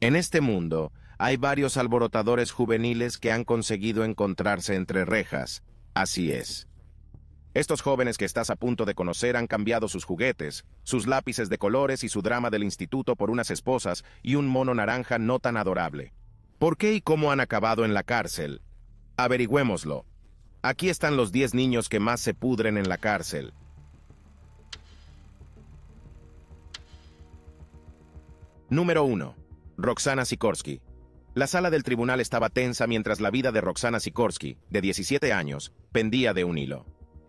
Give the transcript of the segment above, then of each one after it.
En este mundo, hay varios alborotadores juveniles que han conseguido encontrarse entre rejas. Así es. Estos jóvenes que estás a punto de conocer han cambiado sus juguetes, sus lápices de colores y su drama del instituto por unas esposas y un mono naranja no tan adorable. ¿Por qué y cómo han acabado en la cárcel? Averigüémoslo. Aquí están los 10 niños que más se pudren en la cárcel. Número 1. Roxana Sikorsky. La sala del tribunal estaba tensa mientras la vida de Roxana Sikorsky, de 17 años, pendía de un hilo.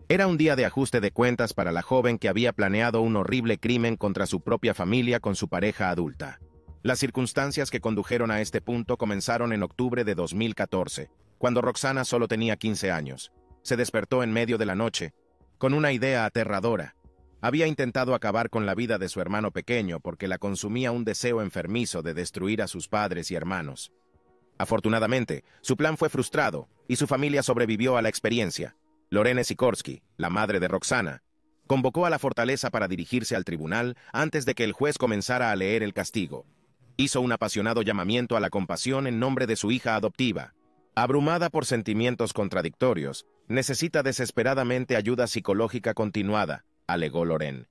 Era un día de ajuste de cuentas para la joven que había planeado un horrible crimen contra su propia familia con su pareja adulta. Las circunstancias que condujeron a este punto comenzaron en octubre de 2014, cuando Roxana solo tenía 15 años. Se despertó en medio de la noche, con una idea aterradora, había intentado acabar con la vida de su hermano pequeño porque la consumía un deseo enfermizo de destruir a sus padres y hermanos. Afortunadamente, su plan fue frustrado y su familia sobrevivió a la experiencia. Lorene Sikorsky, la madre de Roxana, convocó a la fortaleza para dirigirse al tribunal antes de que el juez comenzara a leer el castigo. Hizo un apasionado llamamiento a la compasión en nombre de su hija adoptiva. Abrumada por sentimientos contradictorios, necesita desesperadamente ayuda psicológica continuada, alegó Loren.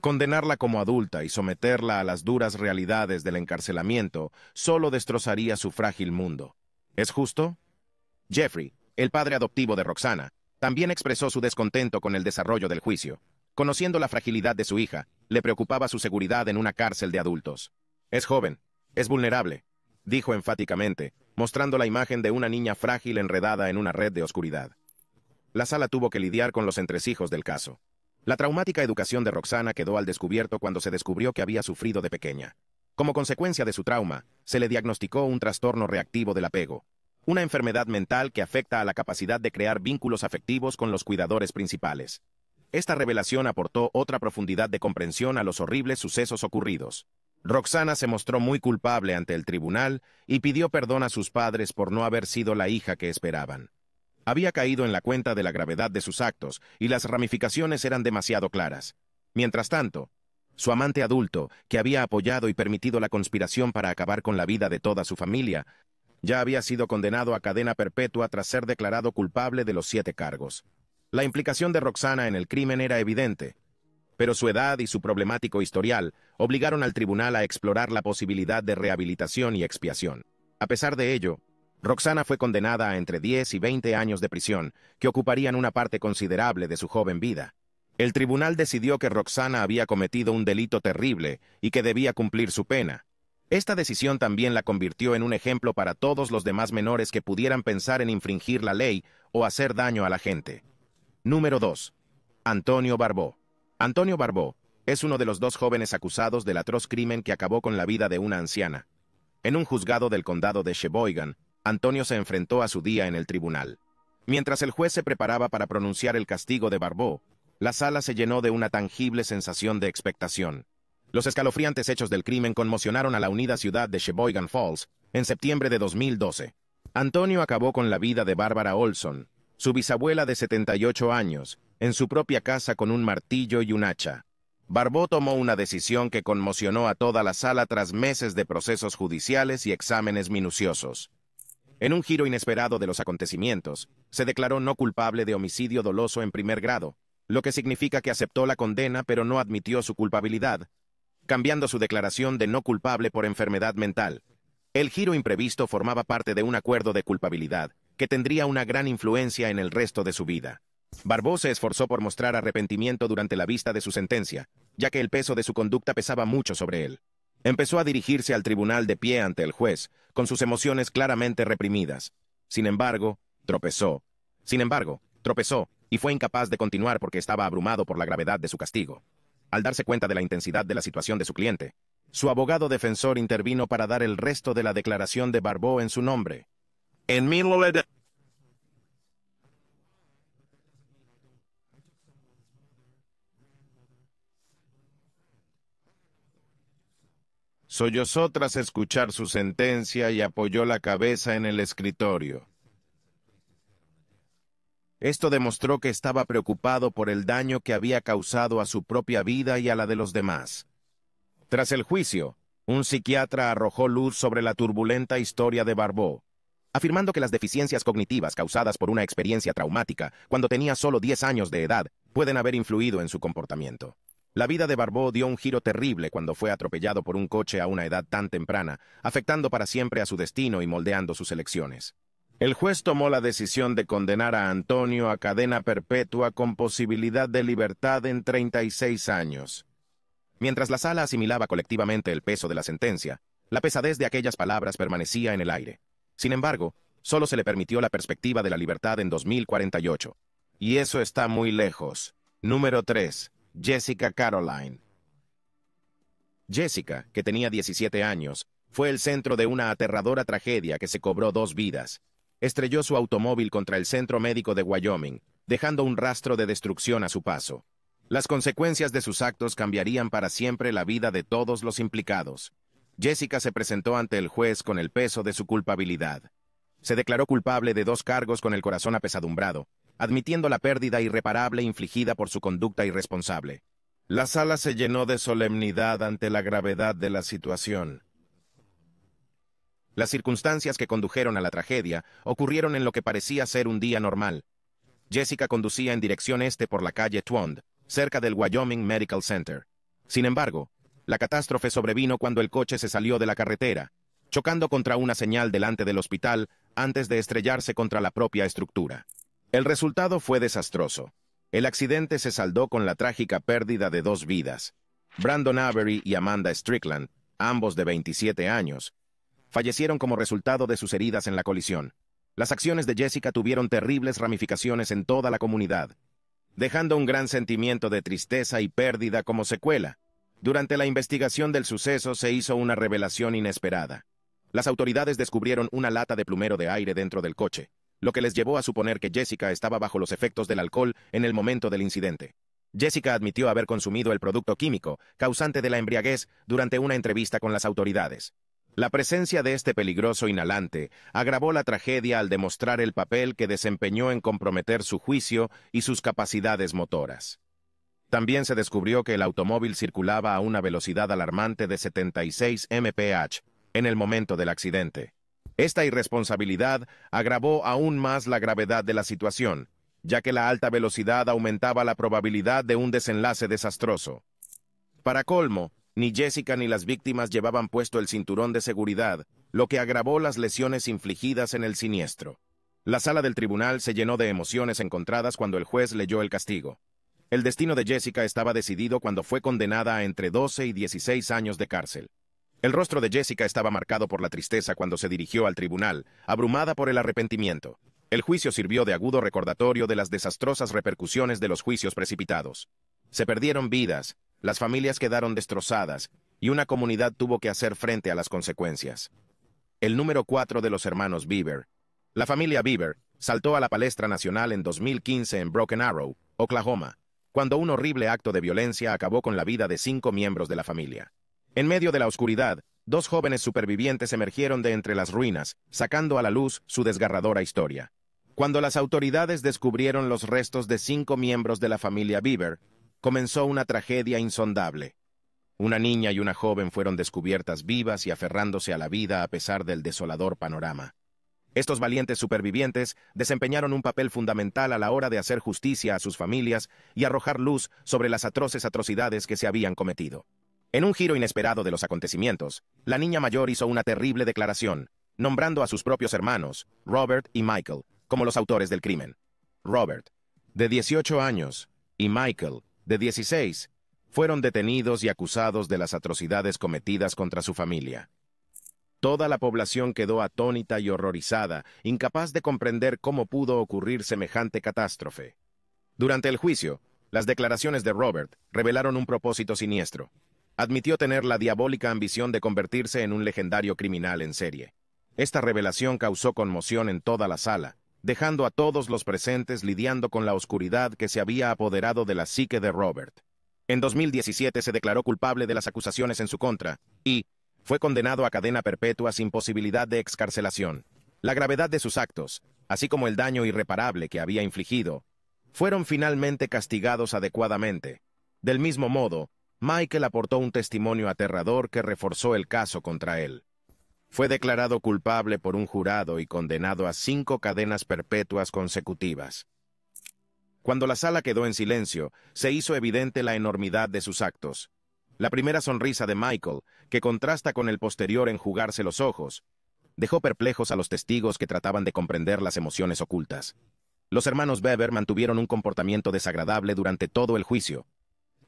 Condenarla como adulta y someterla a las duras realidades del encarcelamiento solo destrozaría su frágil mundo. ¿Es justo? Jeffrey, el padre adoptivo de Roxana, también expresó su descontento con el desarrollo del juicio. Conociendo la fragilidad de su hija, le preocupaba su seguridad en una cárcel de adultos. Es joven, es vulnerable, dijo enfáticamente, mostrando la imagen de una niña frágil enredada en una red de oscuridad. La sala tuvo que lidiar con los entresijos del caso. La traumática educación de Roxana quedó al descubierto cuando se descubrió que había sufrido de pequeña. Como consecuencia de su trauma, se le diagnosticó un trastorno reactivo del apego, una enfermedad mental que afecta a la capacidad de crear vínculos afectivos con los cuidadores principales. Esta revelación aportó otra profundidad de comprensión a los horribles sucesos ocurridos. Roxana se mostró muy culpable ante el tribunal y pidió perdón a sus padres por no haber sido la hija que esperaban. Había caído en la cuenta de la gravedad de sus actos y las ramificaciones eran demasiado claras. Mientras tanto, su amante adulto, que había apoyado y permitido la conspiración para acabar con la vida de toda su familia, ya había sido condenado a cadena perpetua tras ser declarado culpable de los siete cargos. La implicación de Roxana en el crimen era evidente, pero su edad y su problemático historial obligaron al tribunal a explorar la posibilidad de rehabilitación y expiación. A pesar de ello, Roxana fue condenada a entre 10 y 20 años de prisión, que ocuparían una parte considerable de su joven vida. El tribunal decidió que Roxana había cometido un delito terrible y que debía cumplir su pena. Esta decisión también la convirtió en un ejemplo para todos los demás menores que pudieran pensar en infringir la ley o hacer daño a la gente. Número 2. Antonio Barbó. Antonio Barbó es uno de los dos jóvenes acusados del atroz crimen que acabó con la vida de una anciana. En un juzgado del condado de Sheboygan, Antonio se enfrentó a su día en el tribunal. Mientras el juez se preparaba para pronunciar el castigo de Barbó, la sala se llenó de una tangible sensación de expectación. Los escalofriantes hechos del crimen conmocionaron a la unida ciudad de Sheboygan Falls en septiembre de 2012. Antonio acabó con la vida de Bárbara Olson, su bisabuela de 78 años, en su propia casa con un martillo y un hacha. Barbó tomó una decisión que conmocionó a toda la sala tras meses de procesos judiciales y exámenes minuciosos. En un giro inesperado de los acontecimientos, se declaró no culpable de homicidio doloso en primer grado, lo que significa que aceptó la condena pero no admitió su culpabilidad, cambiando su declaración de no culpable por enfermedad mental. El giro imprevisto formaba parte de un acuerdo de culpabilidad, que tendría una gran influencia en el resto de su vida. Barbó se esforzó por mostrar arrepentimiento durante la vista de su sentencia, ya que el peso de su conducta pesaba mucho sobre él. Empezó a dirigirse al tribunal de pie ante el juez, con sus emociones claramente reprimidas. Sin embargo, tropezó. Sin embargo, tropezó y fue incapaz de continuar porque estaba abrumado por la gravedad de su castigo. Al darse cuenta de la intensidad de la situación de su cliente, su abogado defensor intervino para dar el resto de la declaración de Barbó en su nombre. En Sollozó tras escuchar su sentencia y apoyó la cabeza en el escritorio. Esto demostró que estaba preocupado por el daño que había causado a su propia vida y a la de los demás. Tras el juicio, un psiquiatra arrojó luz sobre la turbulenta historia de Barbó, afirmando que las deficiencias cognitivas causadas por una experiencia traumática cuando tenía solo 10 años de edad pueden haber influido en su comportamiento. La vida de Barbó dio un giro terrible cuando fue atropellado por un coche a una edad tan temprana, afectando para siempre a su destino y moldeando sus elecciones. El juez tomó la decisión de condenar a Antonio a cadena perpetua con posibilidad de libertad en 36 años. Mientras la sala asimilaba colectivamente el peso de la sentencia, la pesadez de aquellas palabras permanecía en el aire. Sin embargo, solo se le permitió la perspectiva de la libertad en 2048. Y eso está muy lejos. Número 3. Jessica Caroline. Jessica, que tenía 17 años, fue el centro de una aterradora tragedia que se cobró dos vidas. Estrelló su automóvil contra el centro médico de Wyoming, dejando un rastro de destrucción a su paso. Las consecuencias de sus actos cambiarían para siempre la vida de todos los implicados. Jessica se presentó ante el juez con el peso de su culpabilidad. Se declaró culpable de dos cargos con el corazón apesadumbrado, admitiendo la pérdida irreparable infligida por su conducta irresponsable. La sala se llenó de solemnidad ante la gravedad de la situación. Las circunstancias que condujeron a la tragedia ocurrieron en lo que parecía ser un día normal. Jessica conducía en dirección este por la calle Twond, cerca del Wyoming Medical Center. Sin embargo, la catástrofe sobrevino cuando el coche se salió de la carretera, chocando contra una señal delante del hospital antes de estrellarse contra la propia estructura. El resultado fue desastroso. El accidente se saldó con la trágica pérdida de dos vidas. Brandon Avery y Amanda Strickland, ambos de 27 años, fallecieron como resultado de sus heridas en la colisión. Las acciones de Jessica tuvieron terribles ramificaciones en toda la comunidad, dejando un gran sentimiento de tristeza y pérdida como secuela. Durante la investigación del suceso se hizo una revelación inesperada. Las autoridades descubrieron una lata de plumero de aire dentro del coche, lo que les llevó a suponer que Jessica estaba bajo los efectos del alcohol en el momento del incidente. Jessica admitió haber consumido el producto químico, causante de la embriaguez, durante una entrevista con las autoridades. La presencia de este peligroso inhalante agravó la tragedia al demostrar el papel que desempeñó en comprometer su juicio y sus capacidades motoras. También se descubrió que el automóvil circulaba a una velocidad alarmante de 76 mph en el momento del accidente. Esta irresponsabilidad agravó aún más la gravedad de la situación, ya que la alta velocidad aumentaba la probabilidad de un desenlace desastroso. Para colmo, ni Jessica ni las víctimas llevaban puesto el cinturón de seguridad, lo que agravó las lesiones infligidas en el siniestro. La sala del tribunal se llenó de emociones encontradas cuando el juez leyó el castigo. El destino de Jessica estaba decidido cuando fue condenada a entre 12 y 16 años de cárcel. El rostro de Jessica estaba marcado por la tristeza cuando se dirigió al tribunal, abrumada por el arrepentimiento. El juicio sirvió de agudo recordatorio de las desastrosas repercusiones de los juicios precipitados. Se perdieron vidas, las familias quedaron destrozadas, y una comunidad tuvo que hacer frente a las consecuencias. El número 4 de los hermanos Bieber. La familia Bieber saltó a la palestra nacional en 2015 en Broken Arrow, Oklahoma, cuando un horrible acto de violencia acabó con la vida de cinco miembros de la familia. En medio de la oscuridad, dos jóvenes supervivientes emergieron de entre las ruinas, sacando a la luz su desgarradora historia. Cuando las autoridades descubrieron los restos de cinco miembros de la familia Bieber, comenzó una tragedia insondable. Una niña y una joven fueron descubiertas vivas y aferrándose a la vida a pesar del desolador panorama. Estos valientes supervivientes desempeñaron un papel fundamental a la hora de hacer justicia a sus familias y arrojar luz sobre las atroces atrocidades que se habían cometido. En un giro inesperado de los acontecimientos, la niña mayor hizo una terrible declaración, nombrando a sus propios hermanos, Robert y Michael, como los autores del crimen. Robert, de 18 años, y Michael, de 16, fueron detenidos y acusados de las atrocidades cometidas contra su familia. Toda la población quedó atónita y horrorizada, incapaz de comprender cómo pudo ocurrir semejante catástrofe. Durante el juicio, las declaraciones de Robert revelaron un propósito siniestro, admitió tener la diabólica ambición de convertirse en un legendario criminal en serie. Esta revelación causó conmoción en toda la sala, dejando a todos los presentes lidiando con la oscuridad que se había apoderado de la psique de Robert. En 2017 se declaró culpable de las acusaciones en su contra y fue condenado a cadena perpetua sin posibilidad de excarcelación. La gravedad de sus actos, así como el daño irreparable que había infligido, fueron finalmente castigados adecuadamente. Del mismo modo, Michael aportó un testimonio aterrador que reforzó el caso contra él. Fue declarado culpable por un jurado y condenado a cinco cadenas perpetuas consecutivas. Cuando la sala quedó en silencio, se hizo evidente la enormidad de sus actos. La primera sonrisa de Michael, que contrasta con el posterior enjugarse los ojos, dejó perplejos a los testigos que trataban de comprender las emociones ocultas. Los hermanos Weber mantuvieron un comportamiento desagradable durante todo el juicio,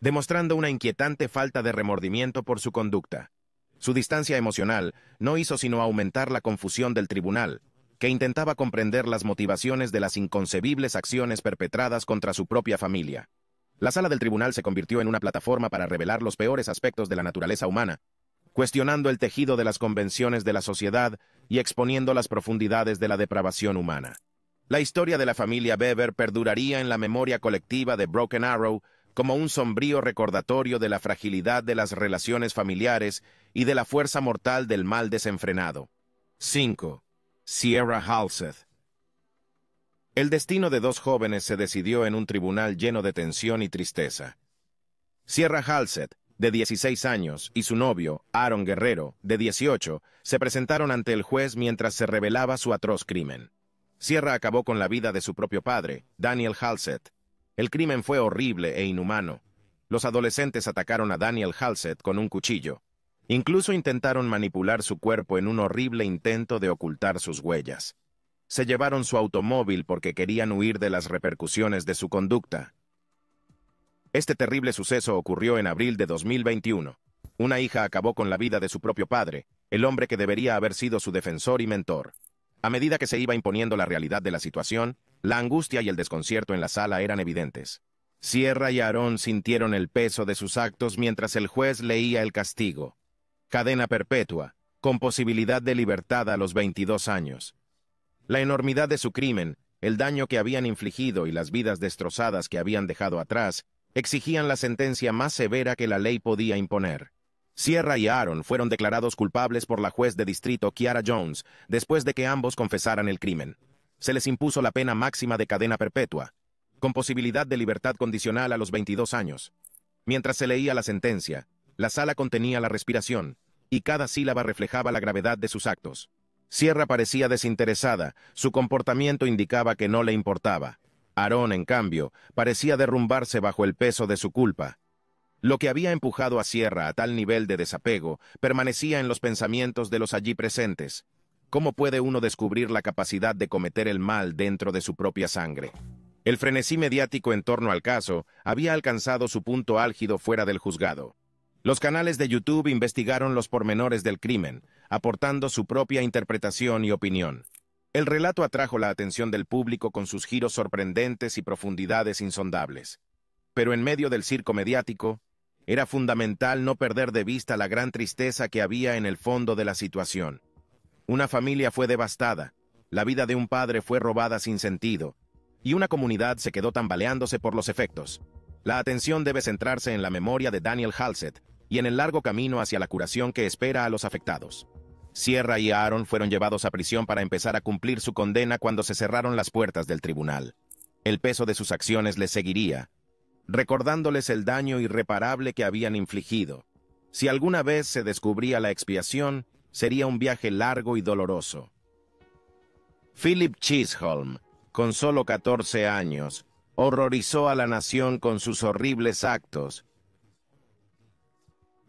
demostrando una inquietante falta de remordimiento por su conducta. Su distancia emocional no hizo sino aumentar la confusión del tribunal, que intentaba comprender las motivaciones de las inconcebibles acciones perpetradas contra su propia familia. La sala del tribunal se convirtió en una plataforma para revelar los peores aspectos de la naturaleza humana, cuestionando el tejido de las convenciones de la sociedad y exponiendo las profundidades de la depravación humana. La historia de la familia Weber perduraría en la memoria colectiva de Broken Arrow como un sombrío recordatorio de la fragilidad de las relaciones familiares y de la fuerza mortal del mal desenfrenado. 5. Sierra Halseth. El destino de dos jóvenes se decidió en un tribunal lleno de tensión y tristeza. Sierra Halseth, de 16 años, y su novio, Aaron Guerrero, de 18, se presentaron ante el juez mientras se revelaba su atroz crimen. Sierra acabó con la vida de su propio padre, Daniel Halsett, el crimen fue horrible e inhumano. Los adolescentes atacaron a Daniel Halsett con un cuchillo. Incluso intentaron manipular su cuerpo en un horrible intento de ocultar sus huellas. Se llevaron su automóvil porque querían huir de las repercusiones de su conducta. Este terrible suceso ocurrió en abril de 2021. Una hija acabó con la vida de su propio padre, el hombre que debería haber sido su defensor y mentor. A medida que se iba imponiendo la realidad de la situación, la angustia y el desconcierto en la sala eran evidentes. Sierra y Aarón sintieron el peso de sus actos mientras el juez leía el castigo. Cadena perpetua, con posibilidad de libertad a los 22 años. La enormidad de su crimen, el daño que habían infligido y las vidas destrozadas que habían dejado atrás, exigían la sentencia más severa que la ley podía imponer. Sierra y Aaron fueron declarados culpables por la juez de distrito Kiara Jones después de que ambos confesaran el crimen se les impuso la pena máxima de cadena perpetua, con posibilidad de libertad condicional a los 22 años. Mientras se leía la sentencia, la sala contenía la respiración, y cada sílaba reflejaba la gravedad de sus actos. Sierra parecía desinteresada, su comportamiento indicaba que no le importaba. Aarón, en cambio, parecía derrumbarse bajo el peso de su culpa. Lo que había empujado a Sierra a tal nivel de desapego permanecía en los pensamientos de los allí presentes, ¿Cómo puede uno descubrir la capacidad de cometer el mal dentro de su propia sangre? El frenesí mediático en torno al caso había alcanzado su punto álgido fuera del juzgado. Los canales de YouTube investigaron los pormenores del crimen, aportando su propia interpretación y opinión. El relato atrajo la atención del público con sus giros sorprendentes y profundidades insondables. Pero en medio del circo mediático, era fundamental no perder de vista la gran tristeza que había en el fondo de la situación. Una familia fue devastada, la vida de un padre fue robada sin sentido, y una comunidad se quedó tambaleándose por los efectos. La atención debe centrarse en la memoria de Daniel Halsett y en el largo camino hacia la curación que espera a los afectados. Sierra y Aaron fueron llevados a prisión para empezar a cumplir su condena cuando se cerraron las puertas del tribunal. El peso de sus acciones les seguiría, recordándoles el daño irreparable que habían infligido. Si alguna vez se descubría la expiación, Sería un viaje largo y doloroso. Philip Chisholm, con solo 14 años, horrorizó a la nación con sus horribles actos,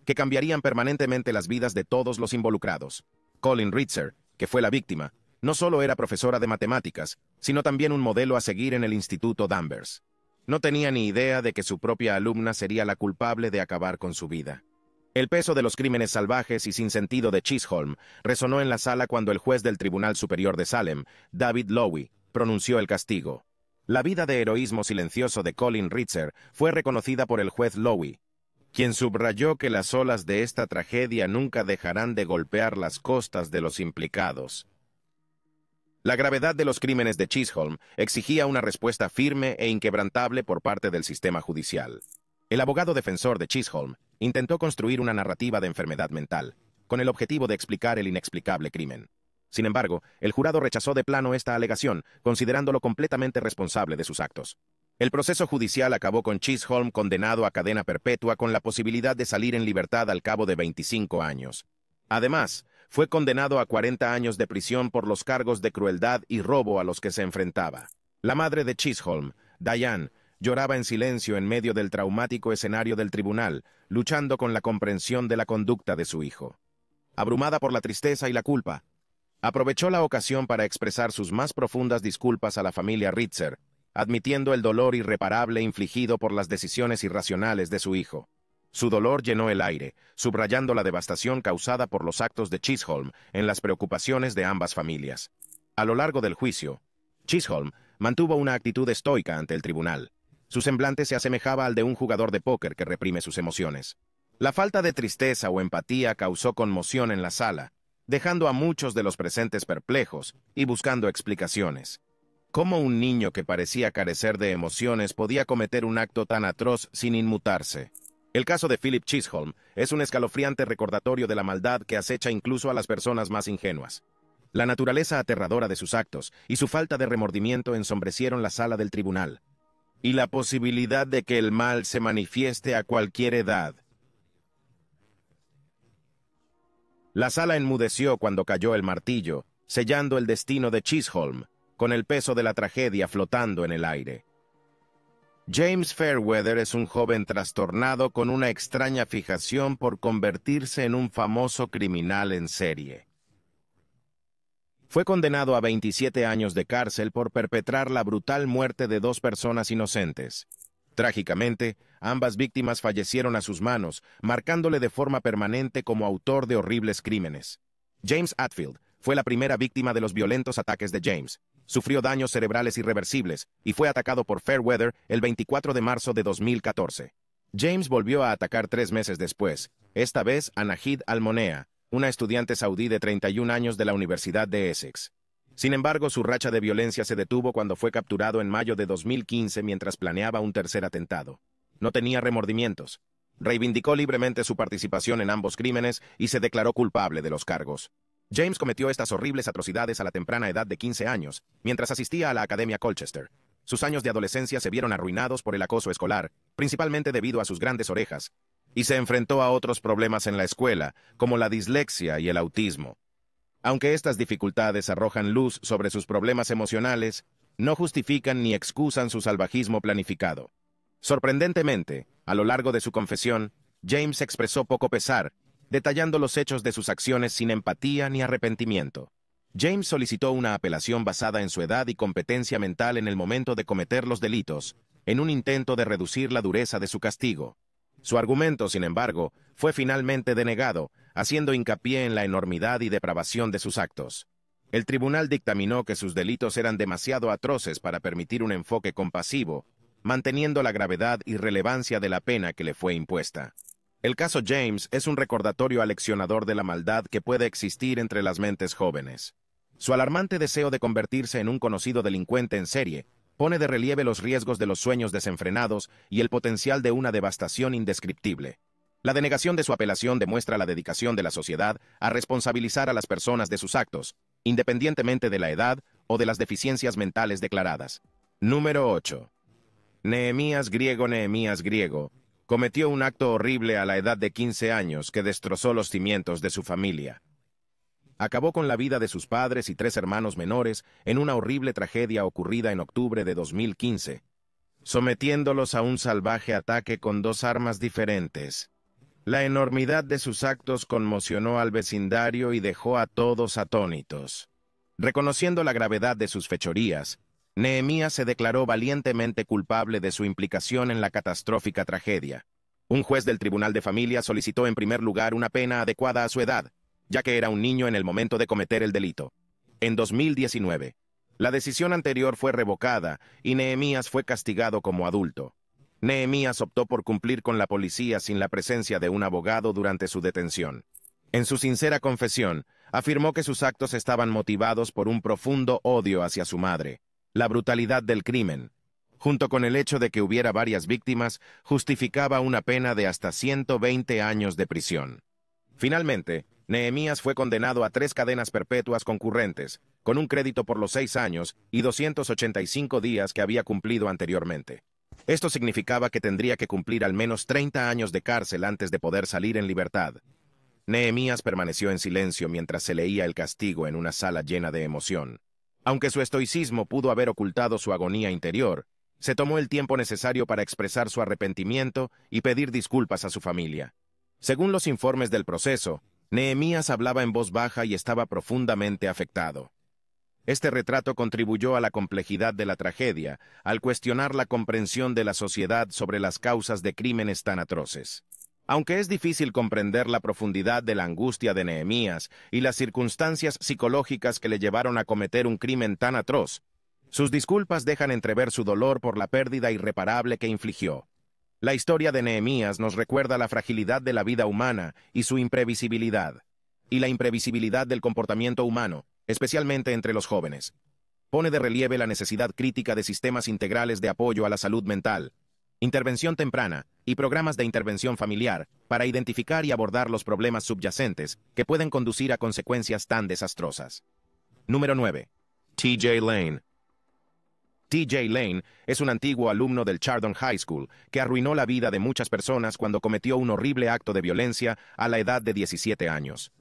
que cambiarían permanentemente las vidas de todos los involucrados. Colin Ritzer, que fue la víctima, no solo era profesora de matemáticas, sino también un modelo a seguir en el Instituto Danvers. No tenía ni idea de que su propia alumna sería la culpable de acabar con su vida. El peso de los crímenes salvajes y sin sentido de Chisholm resonó en la sala cuando el juez del Tribunal Superior de Salem, David Lowy, pronunció el castigo. La vida de heroísmo silencioso de Colin Ritzer fue reconocida por el juez Lowy, quien subrayó que las olas de esta tragedia nunca dejarán de golpear las costas de los implicados. La gravedad de los crímenes de Chisholm exigía una respuesta firme e inquebrantable por parte del sistema judicial. El abogado defensor de Chisholm intentó construir una narrativa de enfermedad mental, con el objetivo de explicar el inexplicable crimen. Sin embargo, el jurado rechazó de plano esta alegación, considerándolo completamente responsable de sus actos. El proceso judicial acabó con Chisholm condenado a cadena perpetua con la posibilidad de salir en libertad al cabo de 25 años. Además, fue condenado a 40 años de prisión por los cargos de crueldad y robo a los que se enfrentaba. La madre de Chisholm, Diane, lloraba en silencio en medio del traumático escenario del tribunal, luchando con la comprensión de la conducta de su hijo. Abrumada por la tristeza y la culpa, aprovechó la ocasión para expresar sus más profundas disculpas a la familia Ritzer, admitiendo el dolor irreparable infligido por las decisiones irracionales de su hijo. Su dolor llenó el aire, subrayando la devastación causada por los actos de Chisholm en las preocupaciones de ambas familias. A lo largo del juicio, Chisholm mantuvo una actitud estoica ante el tribunal, su semblante se asemejaba al de un jugador de póker que reprime sus emociones. La falta de tristeza o empatía causó conmoción en la sala, dejando a muchos de los presentes perplejos y buscando explicaciones. ¿Cómo un niño que parecía carecer de emociones podía cometer un acto tan atroz sin inmutarse? El caso de Philip Chisholm es un escalofriante recordatorio de la maldad que acecha incluso a las personas más ingenuas. La naturaleza aterradora de sus actos y su falta de remordimiento ensombrecieron la sala del tribunal, y la posibilidad de que el mal se manifieste a cualquier edad. La sala enmudeció cuando cayó el martillo, sellando el destino de Chisholm, con el peso de la tragedia flotando en el aire. James Fairweather es un joven trastornado con una extraña fijación por convertirse en un famoso criminal en serie fue condenado a 27 años de cárcel por perpetrar la brutal muerte de dos personas inocentes. Trágicamente, ambas víctimas fallecieron a sus manos, marcándole de forma permanente como autor de horribles crímenes. James Atfield fue la primera víctima de los violentos ataques de James. Sufrió daños cerebrales irreversibles y fue atacado por Fairweather el 24 de marzo de 2014. James volvió a atacar tres meses después, esta vez a Najid Almonea, una estudiante saudí de 31 años de la Universidad de Essex. Sin embargo, su racha de violencia se detuvo cuando fue capturado en mayo de 2015 mientras planeaba un tercer atentado. No tenía remordimientos. Reivindicó libremente su participación en ambos crímenes y se declaró culpable de los cargos. James cometió estas horribles atrocidades a la temprana edad de 15 años, mientras asistía a la Academia Colchester. Sus años de adolescencia se vieron arruinados por el acoso escolar, principalmente debido a sus grandes orejas, y se enfrentó a otros problemas en la escuela, como la dislexia y el autismo. Aunque estas dificultades arrojan luz sobre sus problemas emocionales, no justifican ni excusan su salvajismo planificado. Sorprendentemente, a lo largo de su confesión, James expresó poco pesar, detallando los hechos de sus acciones sin empatía ni arrepentimiento. James solicitó una apelación basada en su edad y competencia mental en el momento de cometer los delitos, en un intento de reducir la dureza de su castigo. Su argumento, sin embargo, fue finalmente denegado, haciendo hincapié en la enormidad y depravación de sus actos. El tribunal dictaminó que sus delitos eran demasiado atroces para permitir un enfoque compasivo, manteniendo la gravedad y relevancia de la pena que le fue impuesta. El caso James es un recordatorio aleccionador de la maldad que puede existir entre las mentes jóvenes. Su alarmante deseo de convertirse en un conocido delincuente en serie pone de relieve los riesgos de los sueños desenfrenados y el potencial de una devastación indescriptible. La denegación de su apelación demuestra la dedicación de la sociedad a responsabilizar a las personas de sus actos, independientemente de la edad o de las deficiencias mentales declaradas. Número 8. Nehemías griego Nehemías griego cometió un acto horrible a la edad de 15 años que destrozó los cimientos de su familia acabó con la vida de sus padres y tres hermanos menores en una horrible tragedia ocurrida en octubre de 2015, sometiéndolos a un salvaje ataque con dos armas diferentes. La enormidad de sus actos conmocionó al vecindario y dejó a todos atónitos. Reconociendo la gravedad de sus fechorías, Nehemías se declaró valientemente culpable de su implicación en la catastrófica tragedia. Un juez del Tribunal de Familia solicitó en primer lugar una pena adecuada a su edad, ya que era un niño en el momento de cometer el delito. En 2019, la decisión anterior fue revocada y Nehemías fue castigado como adulto. Nehemías optó por cumplir con la policía sin la presencia de un abogado durante su detención. En su sincera confesión, afirmó que sus actos estaban motivados por un profundo odio hacia su madre, la brutalidad del crimen, junto con el hecho de que hubiera varias víctimas, justificaba una pena de hasta 120 años de prisión. Finalmente, Nehemías fue condenado a tres cadenas perpetuas concurrentes, con un crédito por los seis años y 285 días que había cumplido anteriormente. Esto significaba que tendría que cumplir al menos 30 años de cárcel antes de poder salir en libertad. Nehemías permaneció en silencio mientras se leía el castigo en una sala llena de emoción. Aunque su estoicismo pudo haber ocultado su agonía interior, se tomó el tiempo necesario para expresar su arrepentimiento y pedir disculpas a su familia. Según los informes del proceso, Nehemías hablaba en voz baja y estaba profundamente afectado. Este retrato contribuyó a la complejidad de la tragedia, al cuestionar la comprensión de la sociedad sobre las causas de crímenes tan atroces. Aunque es difícil comprender la profundidad de la angustia de Nehemías y las circunstancias psicológicas que le llevaron a cometer un crimen tan atroz, sus disculpas dejan entrever su dolor por la pérdida irreparable que infligió. La historia de Nehemías nos recuerda la fragilidad de la vida humana y su imprevisibilidad, y la imprevisibilidad del comportamiento humano, especialmente entre los jóvenes. Pone de relieve la necesidad crítica de sistemas integrales de apoyo a la salud mental, intervención temprana y programas de intervención familiar para identificar y abordar los problemas subyacentes que pueden conducir a consecuencias tan desastrosas. Número 9. TJ Lane, TJ Lane es un antiguo alumno del Chardon High School que arruinó la vida de muchas personas cuando cometió un horrible acto de violencia a la edad de 17 años.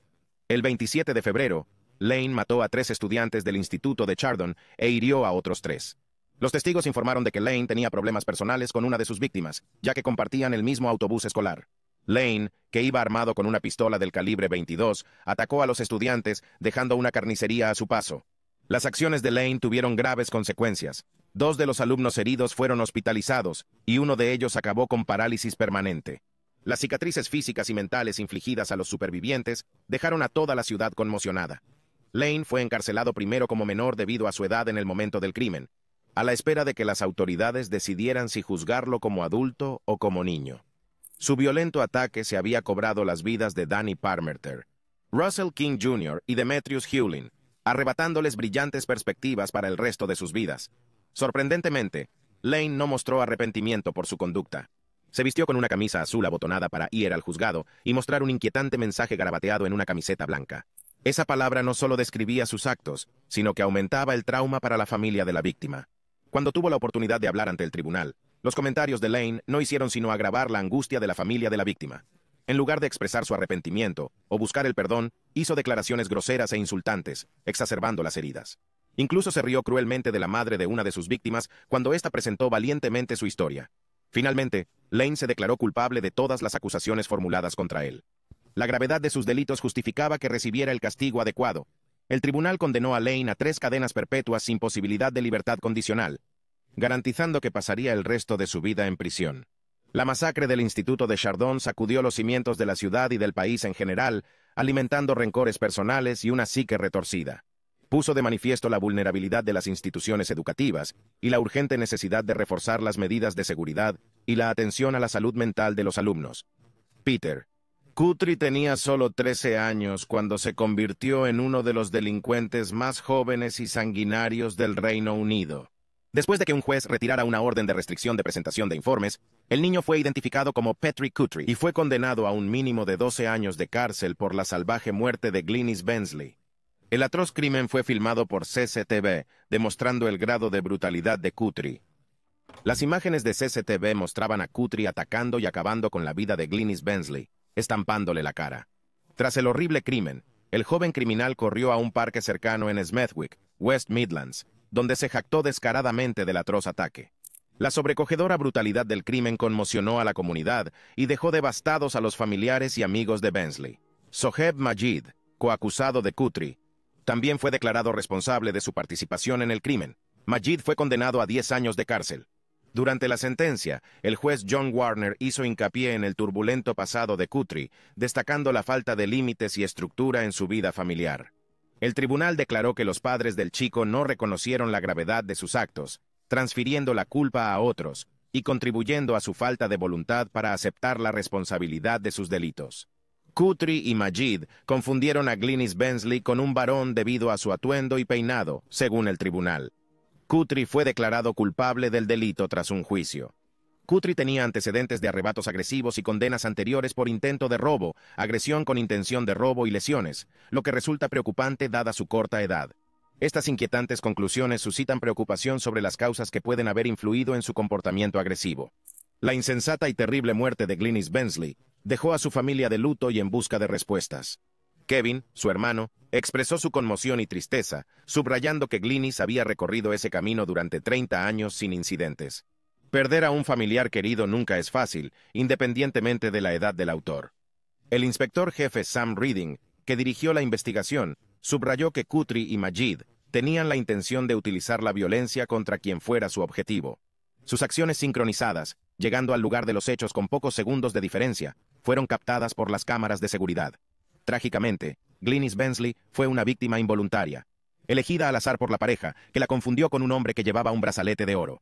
El 27 de febrero, Lane mató a tres estudiantes del instituto de Chardon e hirió a otros tres. Los testigos informaron de que Lane tenía problemas personales con una de sus víctimas, ya que compartían el mismo autobús escolar. Lane, que iba armado con una pistola del calibre 22, atacó a los estudiantes, dejando una carnicería a su paso. Las acciones de Lane tuvieron graves consecuencias, Dos de los alumnos heridos fueron hospitalizados y uno de ellos acabó con parálisis permanente. Las cicatrices físicas y mentales infligidas a los supervivientes dejaron a toda la ciudad conmocionada. Lane fue encarcelado primero como menor debido a su edad en el momento del crimen, a la espera de que las autoridades decidieran si juzgarlo como adulto o como niño. Su violento ataque se había cobrado las vidas de Danny Parmerter, Russell King Jr. y Demetrius Hewlin, arrebatándoles brillantes perspectivas para el resto de sus vidas. Sorprendentemente, Lane no mostró arrepentimiento por su conducta. Se vistió con una camisa azul abotonada para ir al juzgado y mostrar un inquietante mensaje garabateado en una camiseta blanca. Esa palabra no solo describía sus actos, sino que aumentaba el trauma para la familia de la víctima. Cuando tuvo la oportunidad de hablar ante el tribunal, los comentarios de Lane no hicieron sino agravar la angustia de la familia de la víctima. En lugar de expresar su arrepentimiento o buscar el perdón, hizo declaraciones groseras e insultantes, exacerbando las heridas. Incluso se rió cruelmente de la madre de una de sus víctimas cuando ésta presentó valientemente su historia. Finalmente, Lane se declaró culpable de todas las acusaciones formuladas contra él. La gravedad de sus delitos justificaba que recibiera el castigo adecuado. El tribunal condenó a Lane a tres cadenas perpetuas sin posibilidad de libertad condicional, garantizando que pasaría el resto de su vida en prisión. La masacre del Instituto de Chardon sacudió los cimientos de la ciudad y del país en general, alimentando rencores personales y una psique retorcida puso de manifiesto la vulnerabilidad de las instituciones educativas y la urgente necesidad de reforzar las medidas de seguridad y la atención a la salud mental de los alumnos. Peter. Kutri tenía solo 13 años cuando se convirtió en uno de los delincuentes más jóvenes y sanguinarios del Reino Unido. Después de que un juez retirara una orden de restricción de presentación de informes, el niño fue identificado como Patrick Kutry y fue condenado a un mínimo de 12 años de cárcel por la salvaje muerte de Glynis Bensley. El atroz crimen fue filmado por CCTV, demostrando el grado de brutalidad de Kutri. Las imágenes de CCTV mostraban a Kutri atacando y acabando con la vida de Glynis Bensley, estampándole la cara. Tras el horrible crimen, el joven criminal corrió a un parque cercano en Smethwick, West Midlands, donde se jactó descaradamente del atroz ataque. La sobrecogedora brutalidad del crimen conmocionó a la comunidad y dejó devastados a los familiares y amigos de Bensley. Soheb Majid, coacusado de Kutri, también fue declarado responsable de su participación en el crimen. Majid fue condenado a 10 años de cárcel. Durante la sentencia, el juez John Warner hizo hincapié en el turbulento pasado de Kutri, destacando la falta de límites y estructura en su vida familiar. El tribunal declaró que los padres del chico no reconocieron la gravedad de sus actos, transfiriendo la culpa a otros y contribuyendo a su falta de voluntad para aceptar la responsabilidad de sus delitos. Kutri y Majid confundieron a Glynis Bensley con un varón debido a su atuendo y peinado, según el tribunal. Kutri fue declarado culpable del delito tras un juicio. Kutri tenía antecedentes de arrebatos agresivos y condenas anteriores por intento de robo, agresión con intención de robo y lesiones, lo que resulta preocupante dada su corta edad. Estas inquietantes conclusiones suscitan preocupación sobre las causas que pueden haber influido en su comportamiento agresivo. La insensata y terrible muerte de Glynis Bensley dejó a su familia de luto y en busca de respuestas. Kevin, su hermano, expresó su conmoción y tristeza, subrayando que Glinis había recorrido ese camino durante 30 años sin incidentes. Perder a un familiar querido nunca es fácil, independientemente de la edad del autor. El inspector jefe Sam Reading, que dirigió la investigación, subrayó que Kutri y Majid tenían la intención de utilizar la violencia contra quien fuera su objetivo. Sus acciones sincronizadas, llegando al lugar de los hechos con pocos segundos de diferencia, fueron captadas por las cámaras de seguridad. Trágicamente, Glynis Bensley fue una víctima involuntaria, elegida al azar por la pareja, que la confundió con un hombre que llevaba un brazalete de oro.